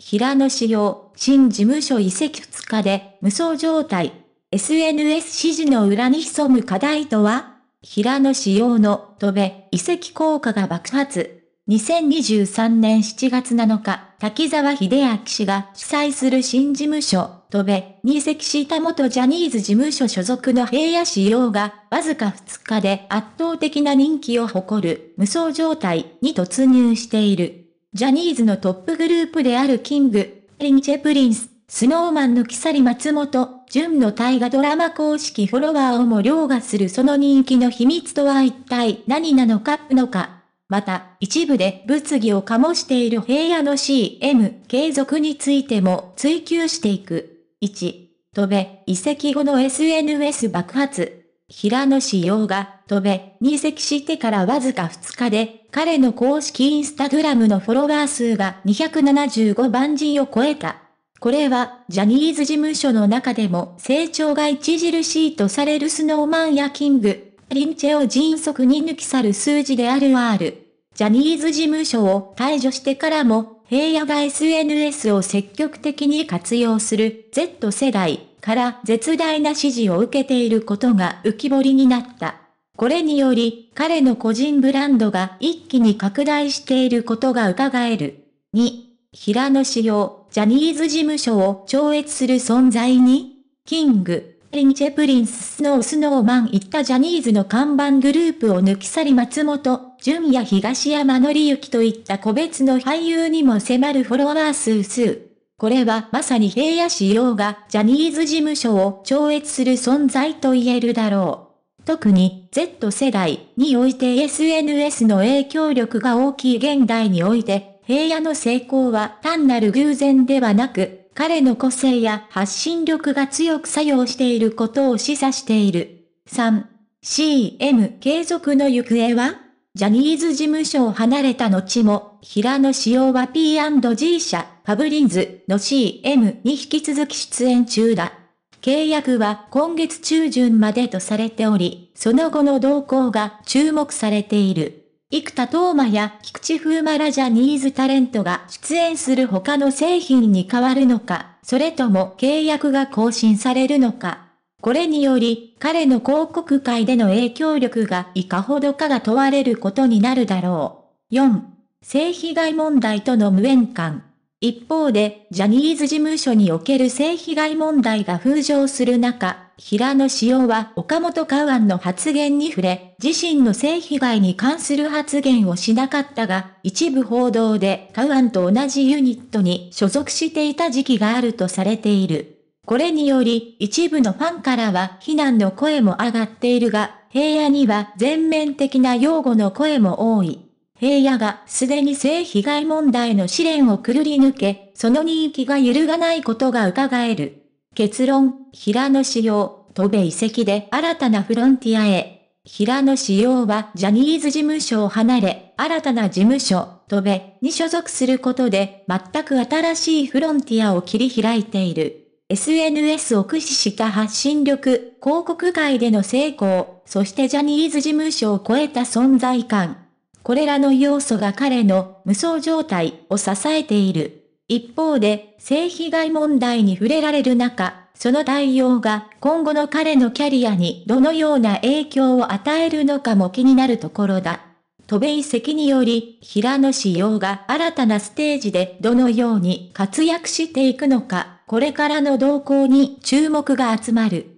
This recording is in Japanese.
平野紫耀、新事務所移籍2日で無双状態。SNS 指示の裏に潜む課題とは平野紫耀の戸部移籍効果が爆発。2023年7月7日、滝沢秀明氏が主催する新事務所、戸部に移籍した元ジャニーズ事務所所属の平野紫耀が、わずか2日で圧倒的な人気を誇る無双状態に突入している。ジャニーズのトップグループであるキング、リンチェプリンス、スノーマンのサリ松本、純の大河ドラマ公式フォロワーをも凌駕するその人気の秘密とは一体何なのかのか。また、一部で物議を醸している平野の CM 継続についても追求していく。1、飛べ、移籍後の SNS 爆発。平野紫耀が、飛べ、に籍してからわずか2日で、彼の公式インスタグラムのフォロワー数が275万人を超えた。これは、ジャニーズ事務所の中でも成長が著しいとされるスノーマンやキング、リンチェを迅速に抜き去る数字である R。ジャニーズ事務所を解除してからも、平野が SNS を積極的に活用する Z 世代。から絶大な支持を受けていることが浮き彫りになった。これにより、彼の個人ブランドが一気に拡大していることが伺える。2、平野紫耀、ジャニーズ事務所を超越する存在にキング、リンチェプリンス、スノースノーマンいったジャニーズの看板グループを抜き去り松本、純也東山紀之といった個別の俳優にも迫るフォロワー数数。これはまさに平野仕様がジャニーズ事務所を超越する存在と言えるだろう。特に Z 世代において SNS の影響力が大きい現代において、平野の成功は単なる偶然ではなく、彼の個性や発信力が強く作用していることを示唆している。3. CM 継続の行方はジャニーズ事務所を離れた後も、平野紫耀は P&G 社、ファブリンズの CM に引き続き出演中だ。契約は今月中旬までとされており、その後の動向が注目されている。生田斗真や菊池風磨らジャニーズタレントが出演する他の製品に変わるのか、それとも契約が更新されるのか。これにより、彼の広告界での影響力がいかほどかが問われることになるだろう。4. 性被害問題との無縁感。一方で、ジャニーズ事務所における性被害問題が浮上する中、平野紫耀は岡本カンの発言に触れ、自身の性被害に関する発言をしなかったが、一部報道でカウアンと同じユニットに所属していた時期があるとされている。これにより、一部のファンからは非難の声も上がっているが、平野には全面的な擁護の声も多い。平野がすでに性被害問題の試練をくるり抜け、その人気が揺るがないことが伺える。結論、平野仕様、戸部遺跡で新たなフロンティアへ。平野仕様はジャニーズ事務所を離れ、新たな事務所、戸部に所属することで、全く新しいフロンティアを切り開いている。SNS を駆使した発信力、広告界での成功、そしてジャニーズ事務所を超えた存在感。これらの要素が彼の無双状態を支えている。一方で、性被害問題に触れられる中、その対応が今後の彼のキャリアにどのような影響を与えるのかも気になるところだ。渡米遺跡により、平野志陽が新たなステージでどのように活躍していくのか。これからの動向に注目が集まる。